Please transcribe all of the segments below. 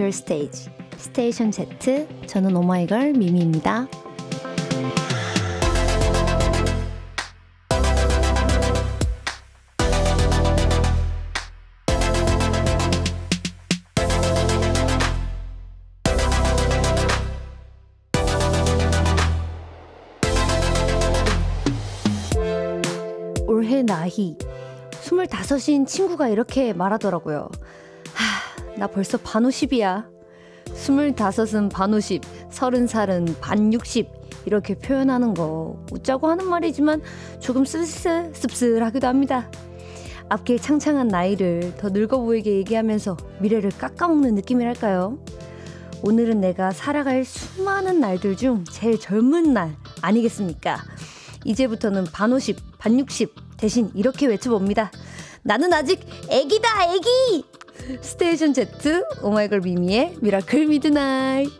Your Stage, 스테이션 Z, 저는 오마이걸 미미입니다. 올해 나이 25인 친구가 이렇게 말하더라고요. 나 벌써 반오십이야. 스물다섯은 반오십, 서른살은 반육십 이렇게 표현하는 거 웃자고 하는 말이지만 조금 쓸쓸 씁쓸하기도 합니다. 앞길 창창한 나이를 더 늙어 보이게 얘기하면서 미래를 깎아먹는 느낌이랄까요? 오늘은 내가 살아갈 수많은 날들 중 제일 젊은 날 아니겠습니까? 이제부터는 반오십, 반육십 대신 이렇게 외쳐봅니다. 나는 아직 애기다, 애기! 스테이션 Z, 오마이걸 미미의 미라클 미드나잇.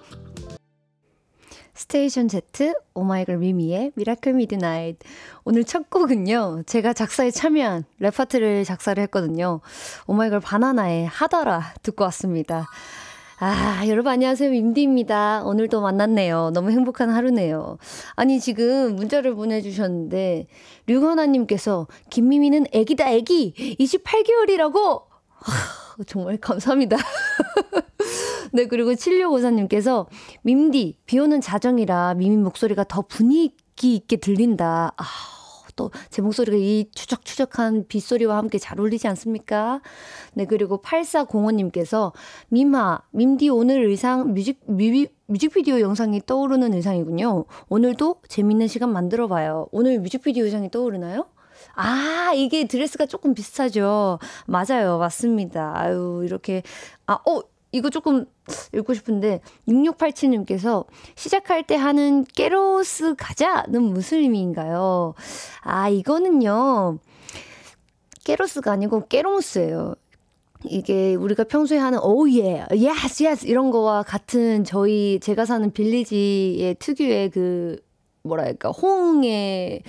스테이션 Z, 오마이걸 미미의 미라클 미드나잇. 오늘 첫 곡은요, 제가 작사에 참여한 랩 파트를 작사를 했거든요. 오마이걸 바나나의 하더라 듣고 왔습니다. 아, 여러분 안녕하세요. 임디입니다. 오늘도 만났네요. 너무 행복한 하루네요. 아니, 지금 문자를 보내주셨는데, 류건아님께서, 김미미는 애기다, 애기! 28개월이라고! 정말 감사합니다. 네, 그리고 7654님께서, 밈디, 비 오는 자정이라 미미 목소리가 더 분위기 있게 들린다. 아, 또, 제 목소리가 이 추적추적한 빗소리와 함께 잘 어울리지 않습니까? 네, 그리고 8405님께서, 미마, 밈디 오늘 의상 뮤직, 뮤비, 뮤직비디오 영상이 떠오르는 의상이군요. 오늘도 재밌는 시간 만들어 봐요. 오늘 뮤직비디오 의상이 떠오르나요? 아, 이게 드레스가 조금 비슷하죠. 맞아요. 맞습니다. 아유, 이렇게. 아, 어, 이거 조금 읽고 싶은데 6687님께서 시작할 때 하는 깨로스 가자는 무슨 의미인가요? 아 이거는요 깨로스가 아니고 깨롱스예요. 이게 우리가 평소에 하는 오예, 예스 예스 이런 거와 같은 저희 제가 사는 빌리지의 특유의 그 뭐랄까 홍의어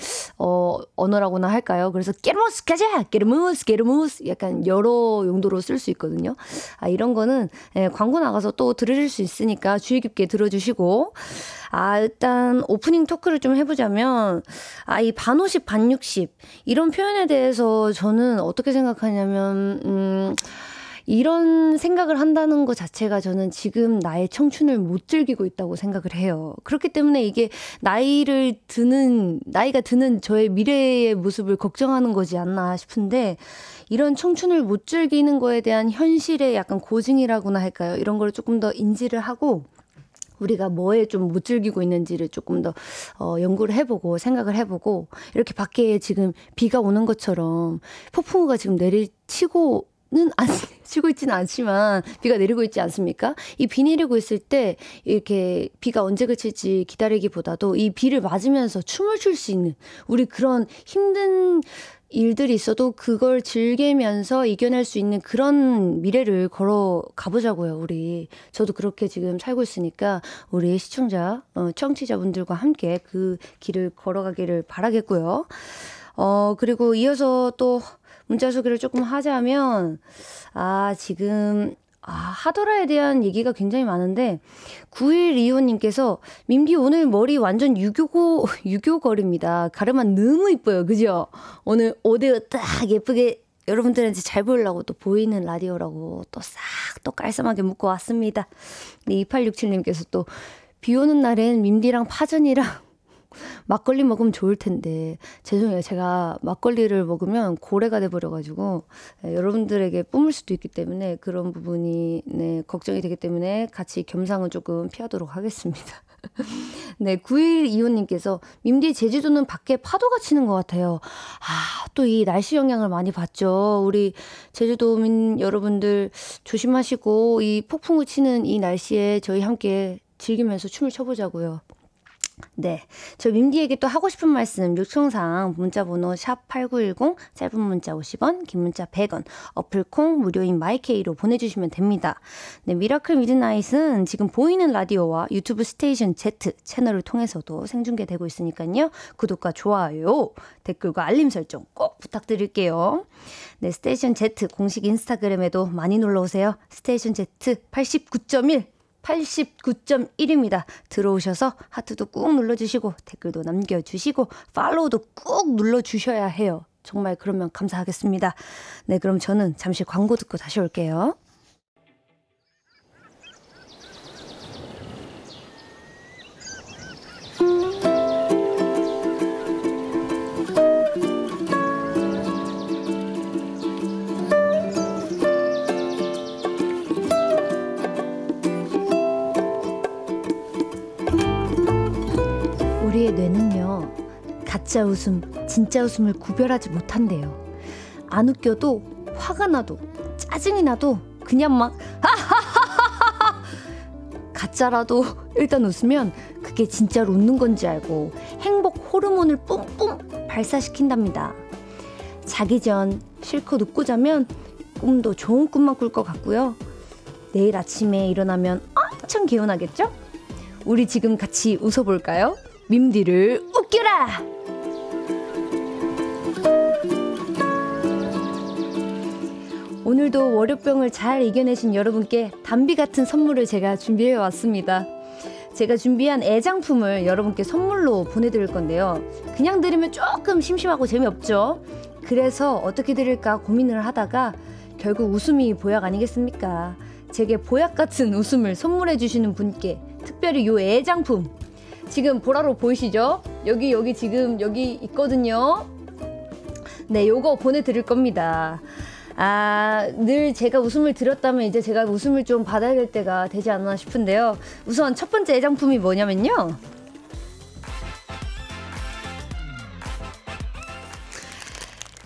언어라고나 할까요? 그래서 깨르무스 가자, 깨르무스, 깨르무스 약간 여러 용도로 쓸 수 있거든요. 아 이런 거는 예, 광고 나가서 또 들으실 수 있으니까 주의 깊게 들어주시고 아 일단 오프닝 토크를 좀 해보자면 아 이 반오십 반육십 이런 표현에 대해서 저는 어떻게 생각하냐면 음. 이런 생각을 한다는 것 자체가 저는 지금 나의 청춘을 못 즐기고 있다고 생각을 해요. 그렇기 때문에 이게 나이를 드는, 나이가 드는 저의 미래의 모습을 걱정하는 거지 않나 싶은데, 이런 청춘을 못 즐기는 거에 대한 현실의 약간 고증이라고나 할까요? 이런 걸 조금 더 인지를 하고, 우리가 뭐에 좀 못 즐기고 있는지를 조금 더 어, 연구를 해보고 생각을 해보고 이렇게 밖에 지금 비가 오는 것처럼 폭풍우가 지금 내리치고 는안 쉬고 있지는 않지만 비가 내리고 있지 않습니까? 이 비 내리고 있을 때 이렇게 비가 언제 그칠지 기다리기보다도 이 비를 맞으면서 춤을 출 수 있는 우리 그런 힘든 일들이 있어도 그걸 즐기면서 이겨낼 수 있는 그런 미래를 걸어 가보자고요, 우리. 저도 그렇게 지금 살고 있으니까 우리 시청자, 어, 청취자분들과 함께 그 길을 걸어가기를 바라겠고요. 어, 그리고 이어서 또 문자 소개를 조금 하자면, 아, 지금, 아, 하더라에 대한 얘기가 굉장히 많은데, 9125님께서, 민비 오늘 머리 완전 유교고, 유교걸입니다. 가르마 너무 이뻐요. 그죠? 오늘 오데오 딱 예쁘게 여러분들한테 잘 보이려고 또 보이는 라디오라고 또 싹또 또 깔끔하게 묶고 왔습니다. 네, 2867님께서 또, 비 오는 날엔 민비랑 파전이랑 막걸리 먹으면 좋을 텐데 죄송해요. 제가 막걸리를 먹으면 고래가 돼버려가지고 예, 여러분들에게 뿜을 수도 있기 때문에 그런 부분이 네, 걱정이 되기 때문에 같이 겸상은 조금 피하도록 하겠습니다. 네, 9 1이5님께서 მ 디 제주도는 밖에 파도가 치는 것 같아요. 아, 또 이 날씨 영향을 많이 받죠. 우리 제주도민 여러분들 조심하시고 이 폭풍우 치는 이 날씨에 저희 함께 즐기면서 춤을 춰보자고요. 네. 저 윈디에게 또 하고 싶은 말씀 요청사항 문자 번호 샵8910 짧은 문자 50원 긴 문자 100원 어플콩 무료인 마이케이로 보내주시면 됩니다. 네. 미라클 미드나잇은 지금 보이는 라디오와 유튜브 스테이션 Z 채널을 통해서도 생중계되고 있으니까요. 구독과 좋아요 댓글과 알림 설정 꼭 부탁드릴게요. 네. 스테이션 Z 공식 인스타그램에도 많이 놀러오세요. 스테이션 Z 89.1 89.1입니다. 들어오셔서 하트도 꾹 눌러주시고 댓글도 남겨주시고 팔로우도 꾹 눌러주셔야 해요. 정말 그러면 감사하겠습니다. 네, 그럼 저는 잠시 광고 듣고 다시 올게요. 가짜 웃음, 진짜 웃음을 구별하지 못한대요. 안 웃겨도 화가 나도 짜증이 나도 그냥 막 하하하하하 가짜라도 일단 웃으면 그게 진짜로 웃는 건지 알고 행복 호르몬을 뿜뿜 발사시킨답니다. 자기 전 실컷 웃고 자면 꿈도 좋은 꿈만 꿀 것 같고요. 내일 아침에 일어나면 엄청 개운하겠죠? 우리 지금 같이 웃어볼까요? 밈디를 웃겨라! 오늘도 월요병을 잘 이겨내신 여러분께 담비 같은 선물을 제가 준비해 왔습니다. 제가 준비한 애장품을 여러분께 선물로 보내드릴 건데요. 그냥 드리면 조금 심심하고 재미없죠? 그래서 어떻게 드릴까 고민을 하다가 결국 웃음이 보약 아니겠습니까? 제게 보약 같은 웃음을 선물해 주시는 분께 특별히 요 애장품 지금 보라로 보이시죠? 여기 여기 지금 여기 있거든요. 네, 요거 보내드릴 겁니다. 아, 늘 제가 웃음을 드렸다면 이제 제가 웃음을 좀 받아야 될 때가 되지 않나 싶은데요. 우선 첫 번째 애장품이 뭐냐면요.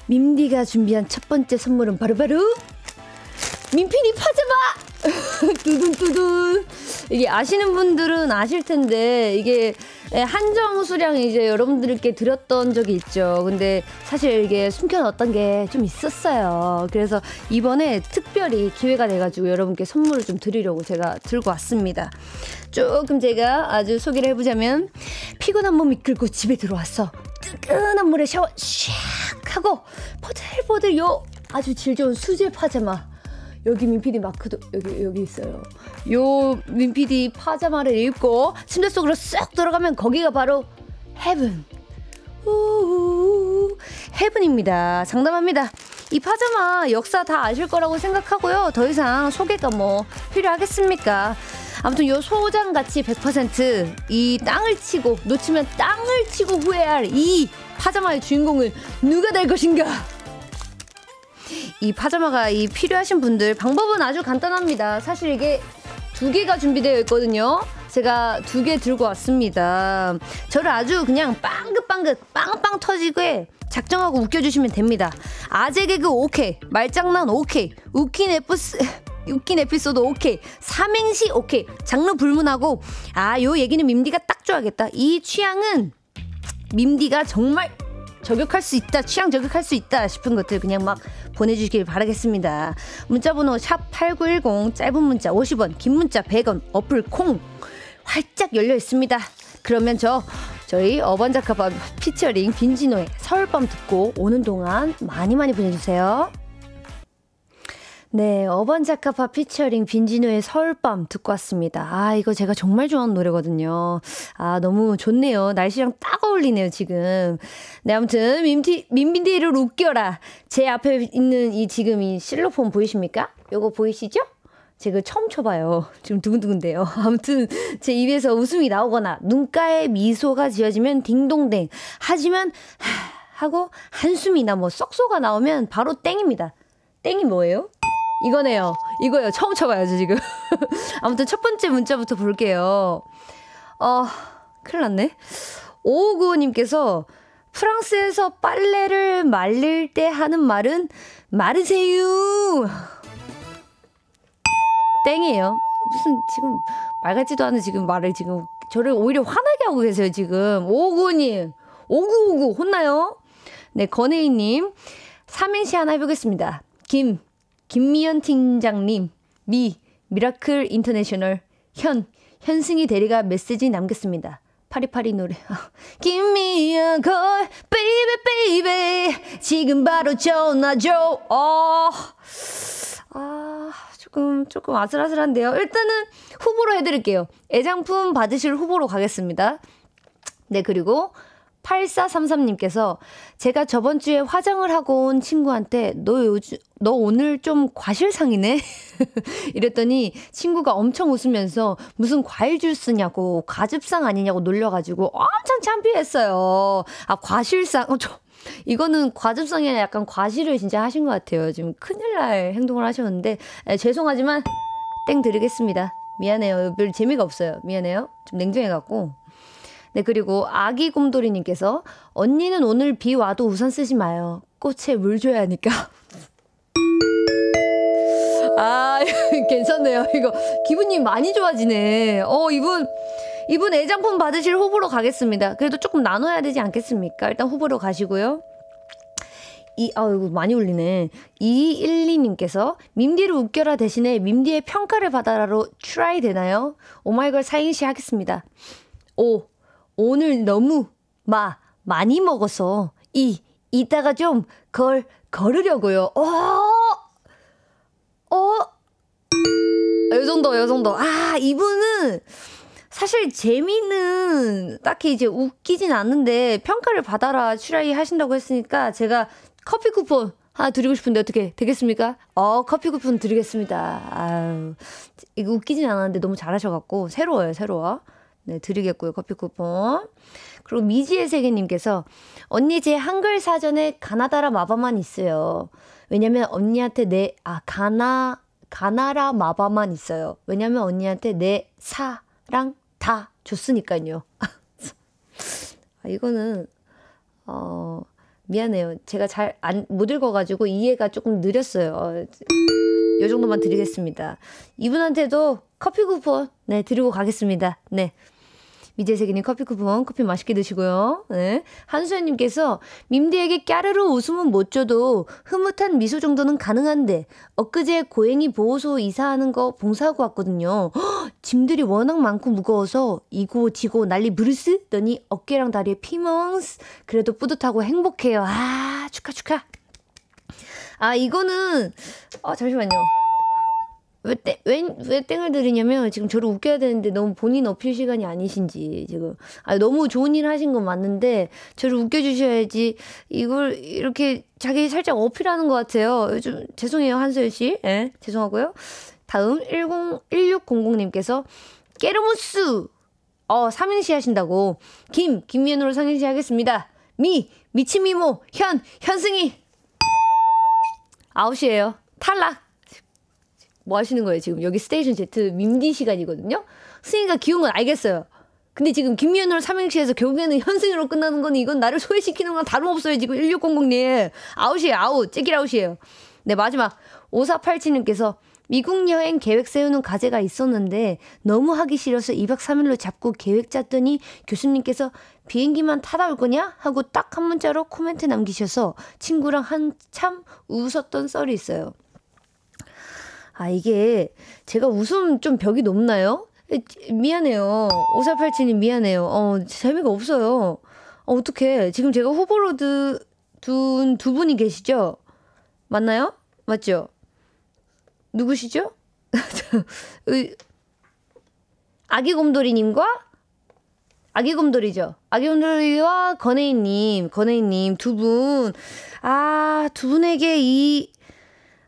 민디가 준비한 첫 번째 선물은 바로바로 바로 민피니 파자마! 두둔두둔. 이게 아시는 분들은 아실 텐데, 이게 예, 한정 수량 이제 여러분들께 드렸던 적이 있죠. 근데 사실 이게 숨겨놨던 게 좀 있었어요. 그래서 이번에 특별히 기회가 돼가지고 여러분께 선물을 좀 드리려고 제가 들고 왔습니다. 조금 제가 아주 소개를 해보자면 피곤한 몸 이끌고 집에 들어왔어. 뜨끈한 물에 샤워 샥 하고 보들보들 요 아주 질 좋은 수제 파자마 여기 민피디 마크도 여기 여기 있어요. 요 민피디 파자마를 입고 침대 속으로 쓱 들어가면 거기가 바로 헤븐. 헤븐입니다. 장담합니다. 이 파자마 역사 다 아실 거라고 생각하고요. 더 이상 소개가 뭐 필요하겠습니까? 아무튼 요 소장 가치 100%이 땅을 치고 놓치면 땅을 치고 후회할 이 파자마의 주인공은 누가 될 것인가? 이 파자마가 이 필요하신 분들 방법은 아주 간단합니다. 사실 이게 두 개가 준비되어 있거든요. 제가 두 개 들고 왔습니다. 저를 아주 그냥 빵긋빵긋 빵빵 터지게 작정하고 웃겨주시면 됩니다. 아재 개그 오케이, 말장난 오케이, 웃긴 에프스 웃긴 에피소드 오케이, 삼행시 오케이, 장르 불문하고 아 요 얘기는 민디가딱 좋아하겠다. 이 취향은 민디가 정말 저격할 수 있다, 취향 저격할 수 있다 싶은 것들 그냥 막 보내주시길 바라겠습니다. 문자번호 샵 8910, 짧은 문자 50원, 긴 문자 100원, 어플 콩 활짝 열려 있습니다. 그러면 저 저희 어반자카밤 피처링 빈지노의 서울밤 듣고 오는 동안 많이 많이 보내주세요. 네, 어반자카파 피처링 빈지노의 설 밤 듣고 왔습니다. 아, 이거 제가 정말 좋아하는 노래거든요. 아, 너무 좋네요. 날씨랑 딱 어울리네요, 지금. 네, 아무튼 민티, 민빈디를 웃겨라. 제 앞에 있는 이 지금 이 실로폰 보이십니까? 요거 보이시죠? 제가 처음 쳐봐요. 지금 두근두근데요. 아무튼 제 입에서 웃음이 나오거나 눈가에 미소가 지어지면 딩동댕. 하지만 하, 하고 한숨이나 뭐 썩소가 나오면 바로 땡입니다. 땡이 뭐예요? 이거네요. 이거요. 처음 쳐봐야지 지금. 아무튼 첫 번째 문자부터 볼게요. 어, 큰일 났네. 5595님께서 프랑스에서 빨래를 말릴 때 하는 말은 마르세유! 땡이에요. 무슨 지금 말 같지도 않은 지금 말을 지금 저를 오히려 화나게 하고 계세요, 지금. 595님. 5959 혼나요? 네, 건혜이님. 3인시 하나 해보겠습니다. 김. 김미연 팀장님, 미, 미라클 인터내셔널, 현, 현승이 대리가 메시지 남겼습니다. 파리파리 노래. Give me a call, baby, baby. 지금 바로 전화 줘. 어. 아, 조금, 조금 아슬아슬한데요. 일단은 후보로 해드릴게요. 애장품 받으실 후보로 가겠습니다. 네, 그리고 8433님께서 제가 저번 주에 화장을 하고 온 친구한테 너 요즘 너 오늘 좀 과실상이네? 이랬더니 친구가 엄청 웃으면서 무슨 과일 주스냐고 과즙상 아니냐고 놀려가지고 엄청 창피했어요. 아 과실상 어, 저, 이거는 과즙상이 아니라 약간 과실을 진짜 하신 것 같아요. 지금 큰일 날 행동을 하셨는데 에, 죄송하지만 땡 드리겠습니다. 미안해요. 별 재미가 없어요. 미안해요. 좀 냉정해갖고 네, 그리고 아기 곰돌이님께서 언니는 오늘 비 와도 우산 쓰지 마요. 꽃에 물 줘야 하니까. 아, 괜찮네요. 이거 기분이 많이 좋아지네. 어, 이분 이분 애장품 받으실 호불호 가겠습니다. 그래도 조금 나눠야 되지 않겠습니까? 일단 호불호 가시고요. 이, 아 이거 많이 울리네. 212님께서 밈디를 웃겨라 대신에 밈디의 평가를 받아라로 트라이 되나요? 오마이걸 사인시 하겠습니다. 오, 오늘 너무 마 많이 먹어서 이 이따가 좀 걸 걸으려고요. 어, 어, 아, 요 정도, 요 정도. 아 이분은 사실 재미는 딱히 이제 웃기진 않는데 평가를 받아라 출라이 하신다고 했으니까 제가 커피 쿠폰 하 드리고 싶은데 어떻게 되겠습니까? 어 커피 쿠폰 드리겠습니다. 아유 이거 웃기진 않았는데 너무 잘하셔갖고 새로워요 새로워. 네, 드리겠고요. 커피 쿠폰. 그리고 미지의 세계님께서, 언니 제 한글 사전에 가나다라 마바만 있어요. 왜냐면 언니한테 내, 아, 가나, 가나라 마바만 있어요. 왜냐면 언니한테 내 사랑 다 줬으니까요. 아, 이거는, 어, 미안해요. 제가 잘 안, 못 읽어가지고 이해가 조금 느렸어요. 어, 요 정도만 드리겠습니다. 이분한테도 커피 쿠폰, 네, 드리고 가겠습니다. 네. 미재세기님 커피 쿠폰 커피 맛있게 드시고요. 네. 한수연님께서 밈디에게 까르르 웃음은 못 줘도 흐뭇한 미소 정도는 가능한데 엊그제 고양이 보호소 이사하는 거 봉사하고 왔거든요. 허, 짐들이 워낙 많고 무거워서 이고 지고 난리 브르스 더니 어깨랑 다리에 피멍스 그래도 뿌듯하고 행복해요. 아 축하 축하. 아 이거는 아 잠시만요. 왜, 땡, 왜, 왜 땡을 드리냐면 지금 저를 웃겨야 되는데 너무 본인 어필 시간이 아니신지 지금 아 너무 좋은 일 하신 건 맞는데 저를 웃겨주셔야지 이걸 이렇게 자기 살짝 어필하는 것 같아요. 요즘 죄송해요 한소연 씨, 예 죄송하고요. 다음 101600님께서 깨르무스 어 삼행시 하신다고 김 김면으로 삼행시 하겠습니다. 미 미치미모 현 현승이 아웃이에요 탈락. 뭐 하시는 거예요, 지금? 여기 스테이션 제트 민디 시간이거든요? 승희가 기운 건 알겠어요. 근데 지금 김미연으로 삼행시에서 결국에는 현승으로 끝나는 건 이건 나를 소외시키는 건 다름없어요, 지금 1600님. 아웃이에요, 아웃. 찌기라웃이에요. 네, 마지막. 5487님께서 미국 여행 계획 세우는 과제가 있었는데 너무 하기 싫어서 2박 3일로 잡고 계획 짰더니 교수님께서 비행기만 타다 올 거냐? 하고 딱 한 문자로 코멘트 남기셔서 친구랑 한참 웃었던 썰이 있어요. 아, 이게 제가 웃음 좀 벽이 높나요? 미안해요. 5487님 미안해요. 어, 재미가 없어요. 어, 어떡해. 지금 제가 후보로 두, 둔두 분이 계시죠? 맞나요? 맞죠? 누구시죠? 아기 곰돌이님과 아기 곰돌이죠. 아기 곰돌이와 건혜인님, 건혜인님 두 분. 아, 두 분에게 이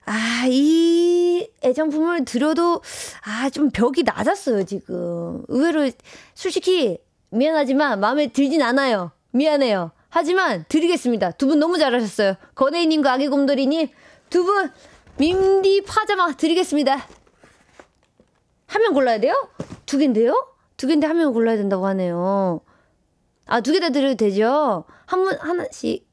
아, 이 애정품을 드려도, 아, 좀 벽이 낮았어요, 지금. 의외로, 솔직히, 미안하지만, 마음에 들진 않아요. 미안해요. 하지만, 드리겠습니다. 두 분 너무 잘하셨어요. 건혜인님과 아기곰돌이님, 두 분, 민디 파자마 드리겠습니다. 한 명 골라야 돼요? 두 개인데요? 두 개인데 한명 골라야 된다고 하네요. 아, 두 개 다 드려도 되죠? 한 분, 하나씩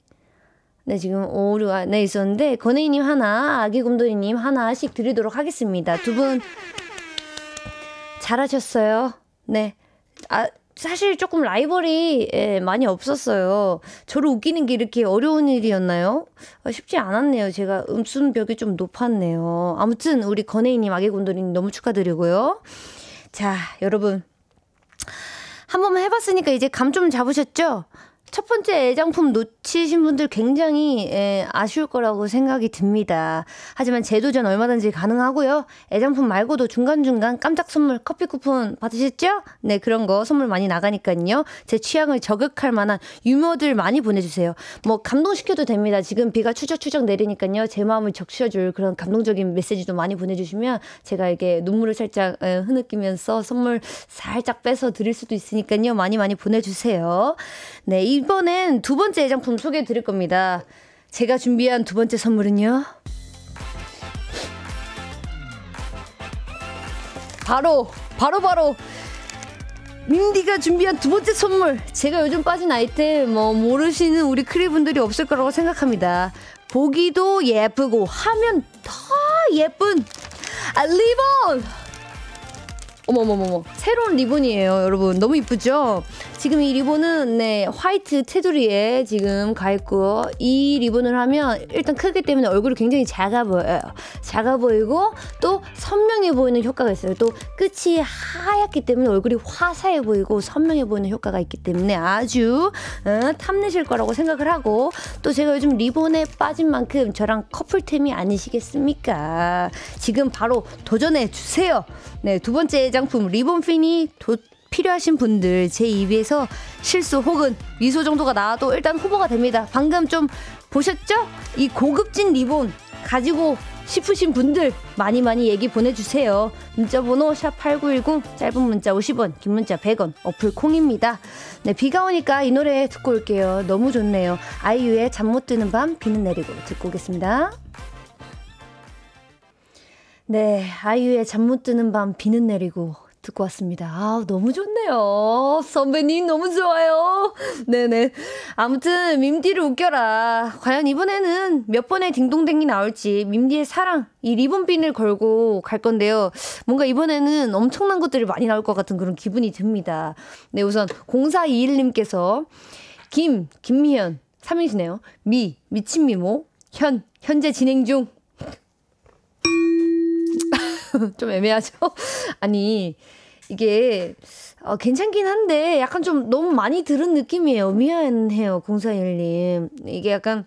네, 지금 5, 6, 아, 네, 있었는데, 건우이님 하나, 아기곰돌이님 하나씩 드리도록 하겠습니다. 두 분, 잘하셨어요. 네. 아, 사실 조금 라이벌이 예, 많이 없었어요. 저를 웃기는 게 이렇게 어려운 일이었나요? 아, 쉽지 않았네요. 제가 음순벽이 좀 높았네요. 아무튼, 우리 건혜이님, 아기곰돌이님 너무 축하드리고요. 자, 여러분. 한 번만 해봤으니까 이제 감 좀 잡으셨죠? 첫 번째 애장품 놓치신 분들 굉장히 예, 아쉬울 거라고 생각이 듭니다. 하지만 재도전 얼마든지 가능하고요. 애장품 말고도 중간중간 깜짝 선물 커피 쿠폰 받으셨죠? 네, 그런 거 선물 많이 나가니까요. 제 취향을 저격할 만한 유머들 많이 보내주세요. 뭐 감동시켜도 됩니다. 지금 비가 추적추적 내리니까요. 제 마음을 적셔줄 그런 감동적인 메시지도 많이 보내주시면 제가 이게 눈물을 살짝 예, 흐느끼면서 선물 살짝 빼서 드릴 수도 있으니까요. 많이 많이 보내주세요. 네, 이 이번엔 두 번째 애장품 소개해 드릴 겁니다. 제가 준비한 두 번째 선물은요. 바로 바로 바로 민디가 준비한 두 번째 선물. 제가 요즘 빠진 아이템 뭐 모르시는 우리 크리분들이 없을 거라고 생각합니다. 보기도 예쁘고 하면 더 예쁜 아, 리본. 어머머머머 새로운 리본이에요, 여러분. 너무 이쁘죠? 지금 이 리본은 네 화이트 테두리에 지금 가 있고 이 리본을 하면 일단 크기 때문에 얼굴이 굉장히 작아 보여요. 작아 보이고 또 선명해 보이는 효과가 있어요. 또 끝이 하얗기 때문에 얼굴이 화사해 보이고 선명해 보이는 효과가 있기 때문에 아주 어, 탐내실 거라고 생각을 하고 또 제가 요즘 리본에 빠진 만큼 저랑 커플템이 아니시겠습니까? 지금 바로 도전해 주세요. 네두 번째 장품 리본 피니 도 필요하신 분들 제 입에서 실수 혹은 미소 정도가 나와도 일단 후보가 됩니다. 방금 좀 보셨죠? 이 고급진 리본 가지고 싶으신 분들 많이 많이 얘기 보내주세요. 문자번호 샵8910 짧은 문자 50원 긴 문자 100원 어플 콩입니다. 네 비가 오니까 이 노래 듣고 올게요. 너무 좋네요. 아이유의 잠 못 드는 밤 비는 내리고 듣고 오겠습니다. 네 아이유의 잠 못 드는 밤 비는 내리고 듣고 왔습니다. 아, 너무 좋네요. 선배님, 너무 좋아요. 네네. 아무튼, 밈디를 웃겨라. 과연 이번에는 몇 번의 딩동댕이 나올지, 밈디의 사랑, 이 리본핀을 걸고 갈 건데요. 뭔가 이번에는 엄청난 것들이 많이 나올 것 같은 그런 기분이 듭니다. 네, 우선, 0421님께서, 김, 김미현, 3인시네요. 미, 미친 미모, 현, 현재 진행 중. 좀 애매하죠? 아니, 이게 어, 괜찮긴 한데 약간 좀 너무 많이 들은 느낌이에요. 미안해요, 공사일님. 이게 약간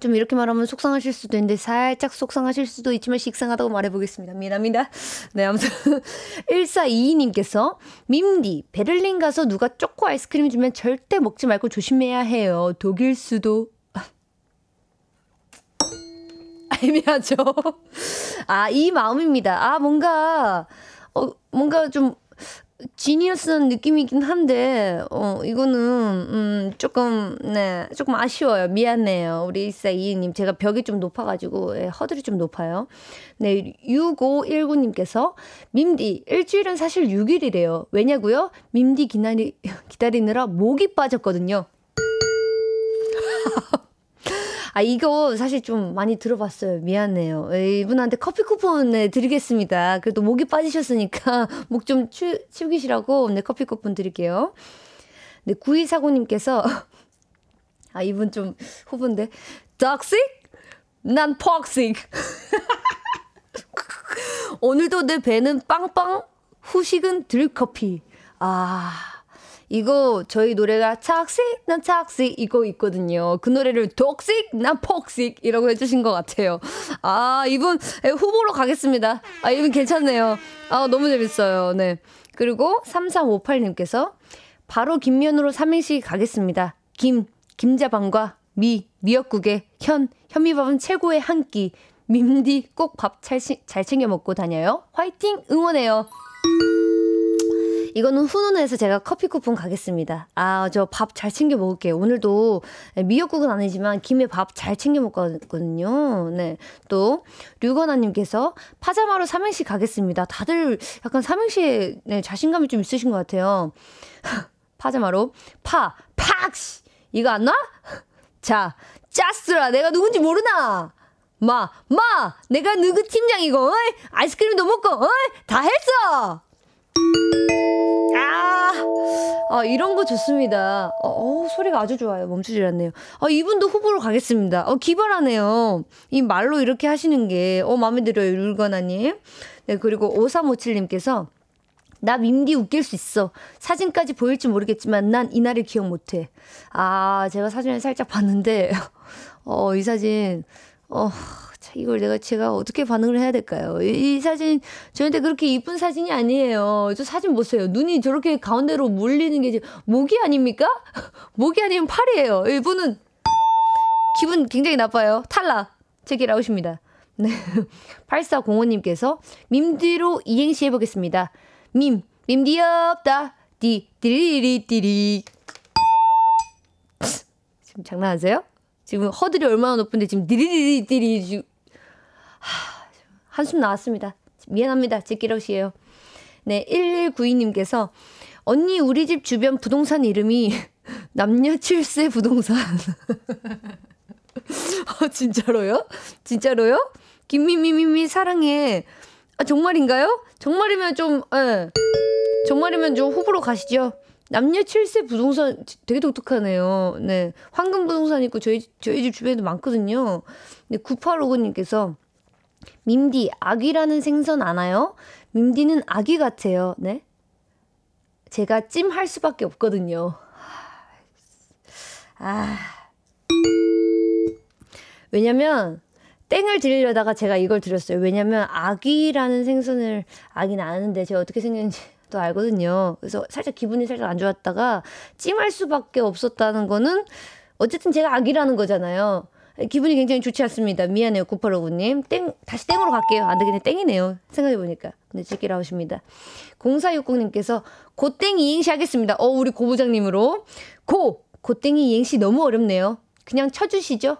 좀 이렇게 말하면 속상하실 수도 있는데 살짝 속상하실 수도 있지만 식상하다고 말해보겠습니다. 미안합니다. 네, 아무튼 1422님께서 밈디 베를린 가서 누가 초코 아이스크림 주면 절대 먹지 말고 조심해야 해요. 독일 수도 애매하죠. 아, 이 마음입니다. 아, 뭔가, 어, 뭔가 좀 지니어스한 느낌이긴 한데, 어, 이거는, 음, 조금, 네, 조금 아쉬워요. 미안해요. 우리 1422님. 제가 벽이 좀 높아가지고, 예, 허들이 좀 높아요. 네, 6519님께서, 밈디, 일주일은 사실 6일이래요. 왜냐고요 밈디 기다리, 기다리느라 목이 빠졌거든요. 아, 이거 사실 좀 많이 들어봤어요. 미안해요. 이분한테 커피 쿠폰 드리겠습니다. 그래도 목이 빠지셨으니까 목좀 치우기시라고 네, 커피 쿠폰 드릴게요. 네, 구이사고님께서 아, 이분 좀 후분데 덕식? 난 퍽식. 오늘도 내 배는 빵빵, 후식은 들커피. 아. 이거 저희 노래가 착식 난 착식 이거 있거든요. 그 노래를 독식 난 폭식 이라고 해주신 것 같아요. 아 이분 예, 후보로 가겠습니다. 아 이분 괜찮네요. 아 너무 재밌어요. 네 그리고 3358님께서 바로 김면으로 3인시 가겠습니다. 김 김자방과 미 미역국에 현 현미밥은 최고의 한 끼. 민디꼭 밥 잘 챙겨 먹고 다녀요. 화이팅 응원해요. 이거는 훈훈해서 제가 커피 쿠폰 가겠습니다. 아, 저 밥 잘 챙겨 먹을게요. 오늘도 미역국은 아니지만 김에 밥 잘 챙겨 먹거든요. 네. 또, 류건아님께서 파자마로 삼행시 가겠습니다. 다들 약간 삼행시에 네, 자신감이 좀 있으신 것 같아요. 파자마로 파, 팍시! 이거 안 나? 자, 짜스라! 내가 누군지 모르나? 마, 마, 내가 누구 팀장이고, 어이? 아이스크림도 먹고, 어이? 다 했어! 아, 이런 거 좋습니다. 어, 어 소리가 아주 좋아요. 멈추질 않네요. 아, 이분도 후보로 가겠습니다. 어, 기발하네요. 이 말로 이렇게 하시는 게, 어, 마음에 들어요, 율건아님. 네, 그리고 5357님께서, 나밈기 웃길 수 있어. 사진까지 보일지 모르겠지만 난 이날을 기억 못해. 아, 제가 사진을 살짝 봤는데, 어, 이 사진, 어, 이걸 내가 제가 어떻게 반응을 해야 될까요? 이, 이 사진 저한테 그렇게 이쁜 사진이 아니에요. 저 사진 보세요. 눈이 저렇게 가운데로 몰리는 게 목이 아닙니까? 목이 아니면 팔이에요. 이분은 기분 굉장히 나빠요. 탈락. 제길 아웃입니다. 네. 8405님께서 밈디로 이행시 해보겠습니다. 밈, 밈디 없다. 디, 디리리, 디리. 지금 장난하세요? 지금 허들이 얼마나 높은데 지금 디리디리디리 하, 한숨 나왔습니다. 미안합니다. 제 끼럿이에요. 네, 1192님께서 언니 우리 집 주변 부동산 이름이 남녀 칠세 부동산. 아, 진짜로요? 진짜로요? 김미미미미 사랑해. 아, 정말인가요? 정말이면 좀, 예. 정말이면 좀 후보로 가시죠. 남녀 칠세 부동산 되게 독특하네요. 네. 황금 부동산 있고 저희, 저희 집 주변에도 많거든요. 근데 9859님께서 민디 아귀라는 생선 아나요? 민디는 아귀 같아요. 네? 제가 찜할 수밖에 없거든요. 아. 왜냐면, 땡을 드리려다가 제가 이걸 드렸어요. 왜냐면, 아귀라는 생선을, 아기는 아는데 제가 어떻게 생겼는지 또 알거든요. 그래서 살짝 기분이 살짝 안 좋았다가, 찜할 수밖에 없었다는 거는, 어쨌든 제가 아기라는 거잖아요. 기분이 굉장히 좋지 않습니다. 미안해요, 9859님. 땡, 다시 땡으로 갈게요. 안 되겠네, 땡이네요. 생각해보니까. 근데 찍기라 하십니다. 0460님께서 고땡이 이행시 하겠습니다. 어, 우리 고부장님으로. 고! 고땡이 이행시 너무 어렵네요. 그냥 쳐주시죠.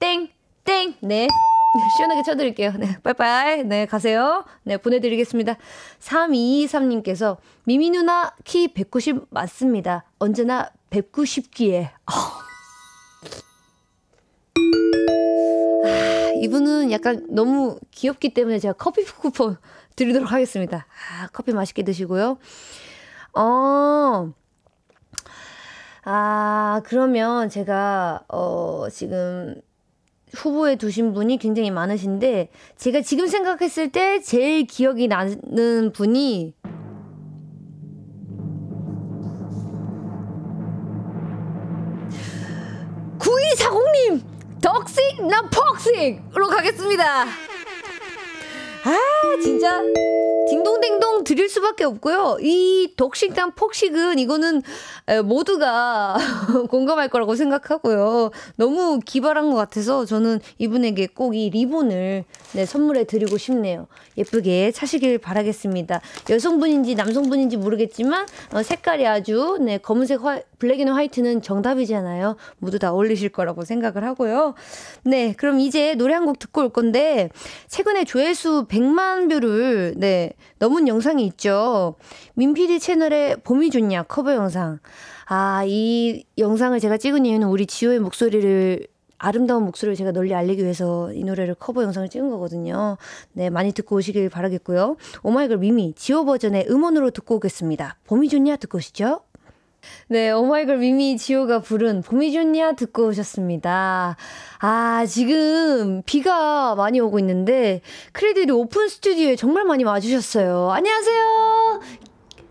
땡! 땡! 네. 시원하게 쳐드릴게요. 네, 빠이빠이. 네, 가세요. 네, 보내드리겠습니다. 3223님께서 미미 누나 키 190 맞습니다. 언제나 190기에. 어. 아, 이분은 약간 너무 귀엽기 때문에 제가 커피 쿠폰 드리도록 하겠습니다. 아, 커피 맛있게 드시고요. 어, 아, 그러면 제가, 어, 지금 후보에 두신 분이 굉장히 많으신데, 제가 지금 생각했을 때 제일 기억이 나는 분이 덕식 나 폭식으로 가겠습니다. 아, 진짜. 딩동댕동 드릴 수밖에 없고요. 이 독식당 폭식은 이거는 모두가 공감할 거라고 생각하고요. 너무 기발한 것 같아서 저는 이분에게 꼭 이 리본을 네, 선물해 드리고 싶네요. 예쁘게 차시길 바라겠습니다. 여성분인지 남성분인지 모르겠지만 어, 색깔이 아주 네, 검은색 화, 블랙 앤 화이트는 정답이잖아요. 모두 다 어울리실 거라고 생각을 하고요. 네, 그럼 이제 노래 한 곡 듣고 올 건데 최근에 조회수 100만 뷰를 네 넘은 영상이 있죠. 민피디 채널의 봄이 좋냐 커버 영상. 아이 영상을 제가 찍은 이유는 우리 지호의 목소리를 아름다운 목소리를 제가 널리 알리기 위해서 이 노래를 커버 영상을 찍은 거거든요. 네, 많이 듣고 오시길 바라겠고요. 오마이걸 미미 지오 버전의 음원으로 듣고 오겠습니다. 봄이 좋냐 듣고 오시죠. 네, 오마이걸 미미 지호가 부른 봄이 좋냐 듣고 오셨습니다. 아, 지금 비가 많이 오고 있는데 크레들이 오픈 스튜디오에 정말 많이 와주셨어요. 안녕하세요.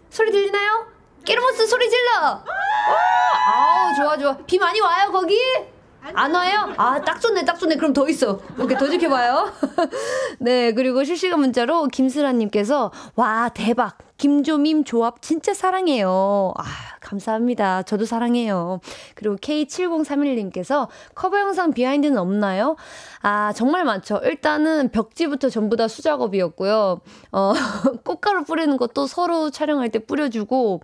소리 들리나요? 깨르모스 소리 질러! 아, 아우, 좋아, 좋아. 비 많이 와요, 거기? 안 와요? 아, 딱 좋네, 딱 좋네. 그럼 더 있어. 오케이, 더 지켜봐요. 네, 그리고 실시간 문자로 김슬아님께서, 와, 대박. 김조민 조합 진짜 사랑해요. 아, 감사합니다. 저도 사랑해요. 그리고 K7031님께서 커버 영상 비하인드는 없나요? 아, 정말 많죠. 일단은 벽지부터 전부 다 수작업이었고요. 어, 꽃가루 뿌리는 것도 서로 촬영할 때 뿌려주고,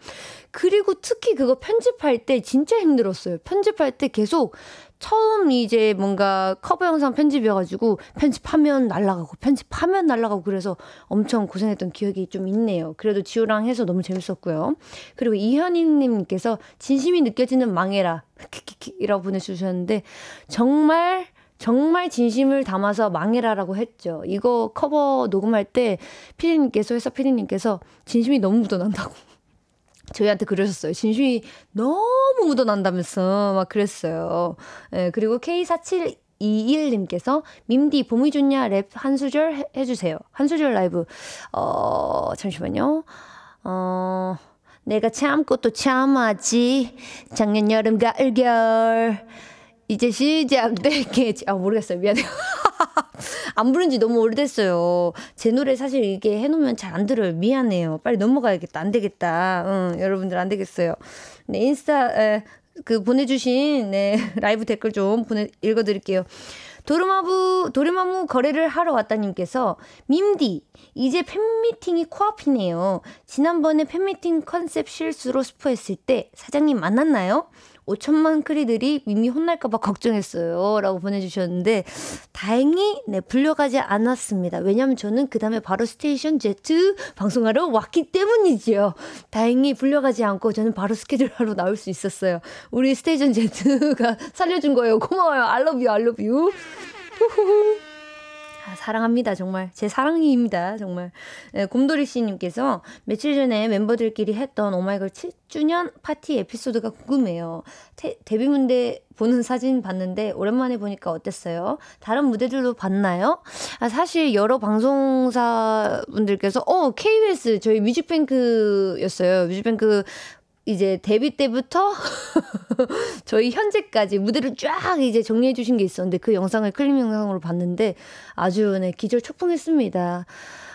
그리고 특히 그거 편집할 때 진짜 힘들었어요. 편집할 때 계속 처음 이제 뭔가 커버 영상 편집이어가지고 편집하면 날라가고 편집하면 날라가고 그래서 엄청 고생했던 기억이 좀 있네요. 그래도 지우랑 해서 너무 재밌었고요. 그리고 이현희님께서 진심이 느껴지는 망해라 키키키라고 보내주셨는데 정말 정말 진심을 담아서 망해라라고 했죠. 이거 커버 녹음할 때 피디님께서 회사 피디님께서 진심이 너무 묻어난다고. 저희한테 그러셨어요. 진심이 너무 묻어난다면서 막 그랬어요. 예, 그리고 K47 21님께서 밈디 봄이 좋냐 랩 한 수절 해, 해주세요. 한 수절 라이브. 어, 잠시만요. 어, 내가 참고 또 참았지. 작년 여름 가을 겨울. 이제 시작될게지 아, 모르겠어요. 미안해요. 안 부른 지 너무 오래됐어요. 제 노래 사실 이게 해놓으면 잘 안 들어요. 미안해요. 빨리 넘어가야겠다. 안 되겠다. 응, 여러분들 안 되겠어요. 네, 인스타, 에, 그 보내주신, 네, 라이브 댓글 좀 보내, 읽어드릴게요. 도르마부, 도르마무 거래를 하러 왔다님께서, 밈디, 이제 팬미팅이 코앞이네요. 지난번에 팬미팅 컨셉 실수로 스포했을 때 사장님 만났나요? 5천만 크리들이 미미 혼날까봐 걱정했어요. 라고 보내주셨는데, 다행히, 네, 불려가지 않았습니다. 왜냐면 저는 그 다음에 바로 스테이션 Z 방송하러 왔기 때문이지요. 다행히 불려가지 않고 저는 바로 스케줄하러 나올 수 있었어요. 우리 스테이션 Z가 살려준 거예요. 고마워요. I love you, I love you. 아, 사랑합니다. 정말 제 사랑입니다. 정말 네, 곰돌이 씨님께서 며칠 전에 멤버들끼리 했던 오마이걸 7주년 파티 에피소드가 궁금해요. 태, 데뷔 무대 보는 사진 봤는데 오랜만에 보니까 어땠어요? 다른 무대들도 봤나요? 아, 사실 여러 방송사 분들께서 어 KBS 저희 뮤직뱅크였어요. 뮤직뱅크 이제 데뷔 때부터 저희 현재까지 무대를 쫙 이제 정리해 주신 게 있었는데 그 영상을 클립 영상으로 봤는데 아주 네, 기절 촉풍했습니다.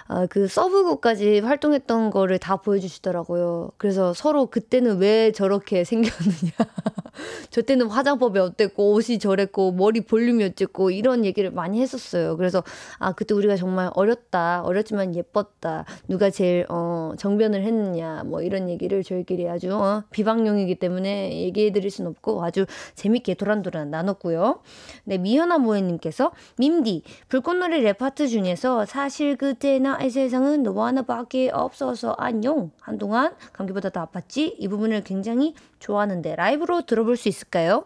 아, 그 서브곡까지 활동했던 거를 다 보여주시더라고요. 그래서 서로 그때는 왜 저렇게 생겼느냐. 저 때는 화장법이 어땠고, 옷이 저랬고, 머리 볼륨이 어쨌고, 이런 얘기를 많이 했었어요. 그래서, 아, 그때 우리가 정말 어렸다. 어렸지만 예뻤다. 누가 제일, 어, 정변을 했느냐. 뭐 이런 얘기를 저희끼리 아주, 어, 비방용이기 때문에 얘기해 드릴 순 없고, 아주 재밌게 도란도란 나눴고요. 네, 미현아 모해님께서, 밈디, 불꽃놀이 레 파트 중에서 사실 그때나 그냥 이 세상은 너와 하나밖에 없어서 안녕 한동안 감기보다 더 아팠지 이 부분을 굉장히 좋아하는데 라이브로 들어볼 수 있을까요?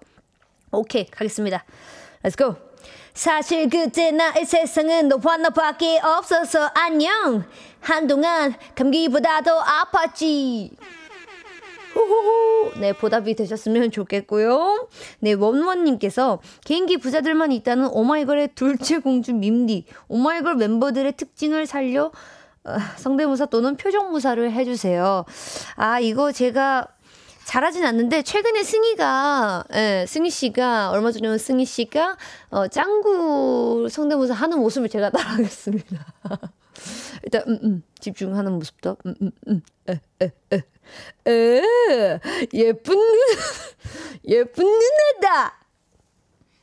오케이 가겠습니다. Let's 사실 그때 나의 세상은 너와 나밖에 없어서 안녕 한동안 감기보다 더 아팠지. 호호호. 네, 보답이 되셨으면 좋겠고요. 네, 원원님께서 개인기 부자들만 있다는 오마이걸의 둘째 공주 밈디. 오마이걸 멤버들의 특징을 살려 어, 성대모사 또는 표정모사를 해주세요. 아, 이거 제가 잘하진 않는데 최근에 승희가 예, 승희 씨가 얼마 전에 온 승희 씨가 어 짱구 성대모사 하는 모습을 제가 따라하겠습니다. 일단 음, 음, 집중하는 모습도 음, 음, 음, 에, 에, 에, 에 어, 예쁜, 예쁜 누나다!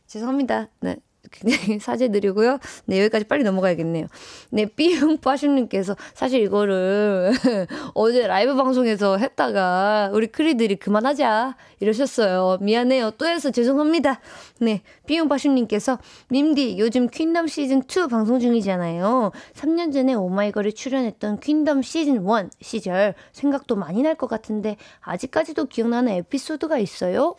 죄송합니다. 네. 굉장히 사죄드리고요. 네, 여기까지 빨리 넘어가야겠네요. 네, 삐용빠슈님께서 사실 이거를 어제 라이브 방송에서 했다가 우리 크리들이 그만하자 이러셨어요. 미안해요. 또 해서 죄송합니다. 네, 삐용빠슈님께서 님디 요즘 퀸덤 시즌2 방송 중이잖아요. 3년 전에 오마이걸에 출연했던 퀸덤 시즌1 시절 생각도 많이 날 것 같은데 아직까지도 기억나는 에피소드가 있어요?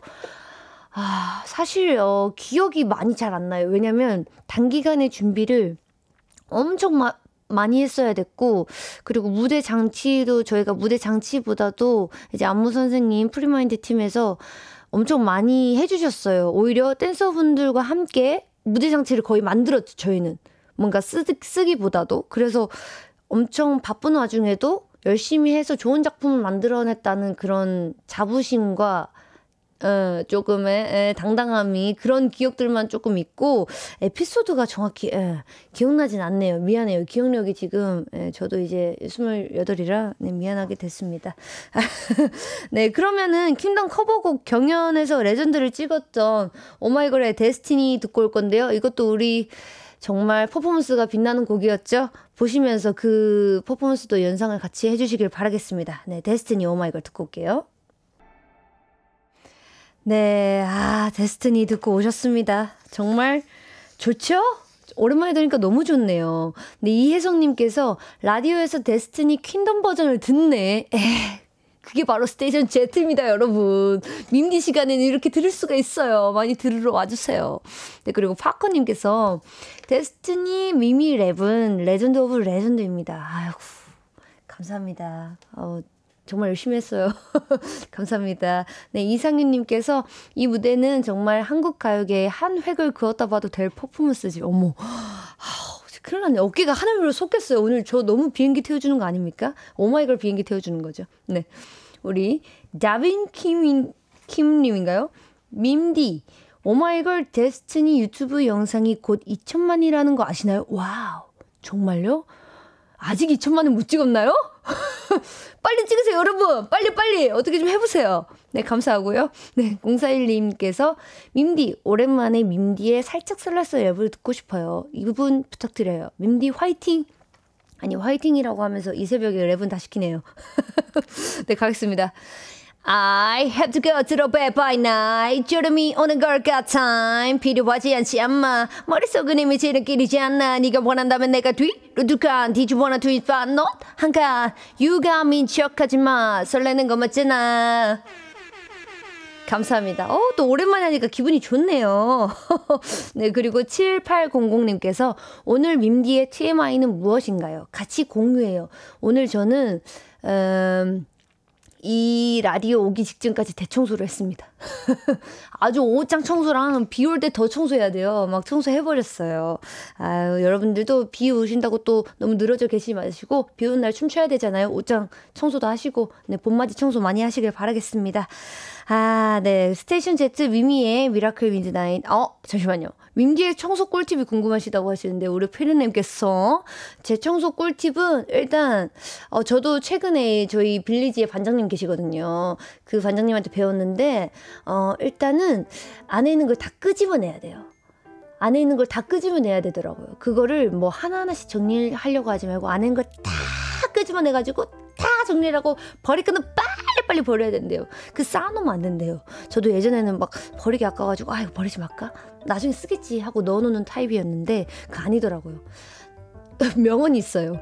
아, 사실, 어, 기억이 많이 잘 안 나요. 왜냐면, 단기간에 준비를 엄청 마, 많이 했어야 됐고, 그리고 무대 장치도 저희가 무대 장치보다도 이제 안무 선생님 프리마인드 팀에서 엄청 많이 해주셨어요. 오히려 댄서분들과 함께 무대 장치를 거의 만들었죠, 저희는. 뭔가 쓰, 쓰기보다도. 그래서 엄청 바쁜 와중에도 열심히 해서 좋은 작품을 만들어냈다는 그런 자부심과 어, 조금의 에, 당당함이 그런 기억들만 조금 있고 에피소드가 정확히 에, 기억나진 않네요. 미안해요. 기억력이 지금 에, 저도 이제 28이라 네, 미안하게 됐습니다. 네, 그러면은 킹덤 커버곡 경연에서 레전드를 찍었던 오마이걸의 데스티니 듣고 올 건데요. 이것도 우리 정말 퍼포먼스가 빛나는 곡이었죠. 보시면서 그 퍼포먼스도 연상을 같이 해주시길 바라겠습니다. 네, 데스티니 오마이걸 듣고 올게요. 네, 아, 데스티니 듣고 오셨습니다. 정말 좋죠? 오랜만에 들으니까 너무 좋네요. 근데 이혜성님께서 라디오에서 데스티니 퀸덤 버전을 듣네. 에 그게 바로 스테이션 Z입니다, 여러분. 민디 시간에는 이렇게 들을 수가 있어요. 많이 들으러 와주세요. 네, 그리고 파커님께서 데스티니 미미 랩은 레전드 오브 레전드입니다. 아이고, 감사합니다. 어, 정말 열심히 했어요. 감사합니다. 네, 이상윤님께서 이 무대는 정말 한국 가요계의 한 획을 그었다 봐도 될 퍼포먼스지. 어머. 아우, 큰일 났네. 어깨가 하늘로 솟겠어요. 오늘 저 너무 비행기 태워주는 거 아닙니까? 오마이걸 비행기 태워주는 거죠. 네. 우리 다빈 킴, 킴님인가요? 밈디. 오마이걸 데스티니 유튜브 영상이 곧 2천만이라는 거 아시나요? 와우. 정말요? 아직 2천만 원못 찍었나요? 빨리 찍으세요, 여러분! 빨리, 빨리! 어떻게 좀 해보세요. 네, 감사하고요. 네, 0412님께서, 민디, 오랜만에 민디의 살짝 설렜어 랩을 듣고 싶어요. 이분 부탁드려요. 민디 화이팅! 아니, 화이팅이라고 하면서 이 새벽에 랩은 다 시키네요. 네, 가겠습니다. I have to go to the bed by night. 주름이 오는 걸까 time. 필요하지 않지 아마. 머릿속은 이미 지름길이지 않나. 네가 원한다면 내가 뒤로 두칸. Did you wanna do it but not? 한칸. 유감인 척하지 마. 설레는 거 맞잖아. 감사합니다. 어, 또 오랜만에 하니까 기분이 좋네요. 네, 그리고 7800님께서 오늘 윈디의 TMI는 무엇인가요? 같이 공유해요. 오늘 저는, 음, 이 라디오 오기 직전까지 대청소를 했습니다. 아주 옷장 청소랑 비 올 때 더 청소해야 돼요. 막 청소해버렸어요. 아유, 여러분들도 비 오신다고 또 너무 늘어져 계시지 마시고, 비 오는 날 춤춰야 되잖아요. 옷장 청소도 하시고, 네, 봄맞이 청소 많이 하시길 바라겠습니다. 아, 네. 스테이션 Z 위미의 미라클 윈드나인. 어, 잠시만요. 윈디의 청소 꿀팁이 궁금하시다고 하시는데 우리 페르님께서 제 청소 꿀팁은 일단 어 저도 최근에 저희 빌리지의 반장님 계시거든요. 그 반장님한테 배웠는데 어 일단은 안에 있는 걸 다 끄집어내야 돼요. 안에 있는 걸 다 끄집어내야 되더라고요. 그거를 뭐 하나하나씩 정리하려고 하지 말고 안에 있는 걸 다 끄집어내가지고 다 정리를 하고 버리끈은 빨리빨리 버려야 된대요. 그 쌓아놓으면 안 된대요. 저도 예전에는 막 버리기 아까워가지고 아 이거 버리지 말까? 나중에 쓰겠지 하고 넣어놓는 타입이었는데 그 아니더라고요. 명언이 있어요.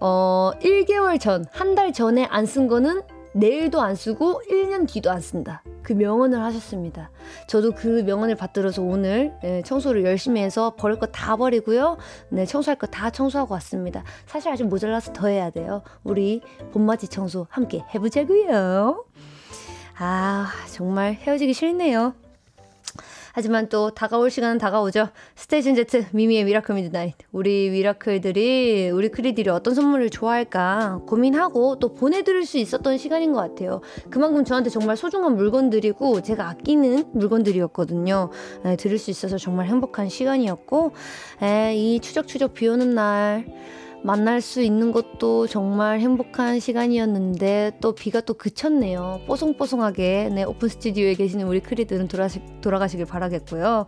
어, 1개월 전, 한 달 전에 안 쓴 거는 내일도 안 쓰고 1년 뒤도 안 쓴다. 그 명언을 하셨습니다. 저도 그 명언을 받들어서 오늘 예, 청소를 열심히 해서 버릴 거 다 버리고요. 네, 청소할 거 다 청소하고 왔습니다. 사실 아직 모자라서 더 해야 돼요. 우리 봄맞이 청소 함께 해보자고요. 아, 정말 헤어지기 싫네요. 하지만 또 다가올 시간은 다가오죠. 스테이션 제트 미미의 미라클 미드나잇. 우리 미라클들이 우리 크리들이 어떤 선물을 좋아할까 고민하고 또 보내드릴 수 있었던 시간인 것 같아요. 그만큼 저한테 정말 소중한 물건들이고 제가 아끼는 물건들이었거든요. 에, 예, 들을 수 있어서 정말 행복한 시간이었고 에, 예, 이 추적추적 비오는 날. 만날 수 있는 것도 정말 행복한 시간이었는데 또 비가 또 그쳤네요. 뽀송뽀송하게 네, 오픈 스튜디오에 계시는 우리 크리들은 돌아시, 돌아가시길 바라겠고요.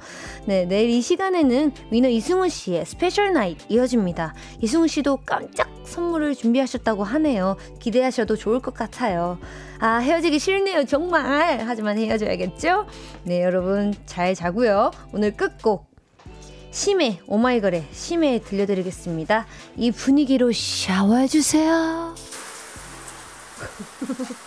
네, 내일 이 시간에는 위너 이승훈 씨의 스페셜 나잇 이어집니다. 이승훈 씨도 깜짝 선물을 준비하셨다고 하네요. 기대하셔도 좋을 것 같아요. 아, 헤어지기 싫네요, 정말. 하지만 헤어져야겠죠? 네, 여러분 잘 자고요. 오늘 끝곡 심해 오마이걸의 심해 들려드리겠습니다. 이 분위기로 샤워해주세요.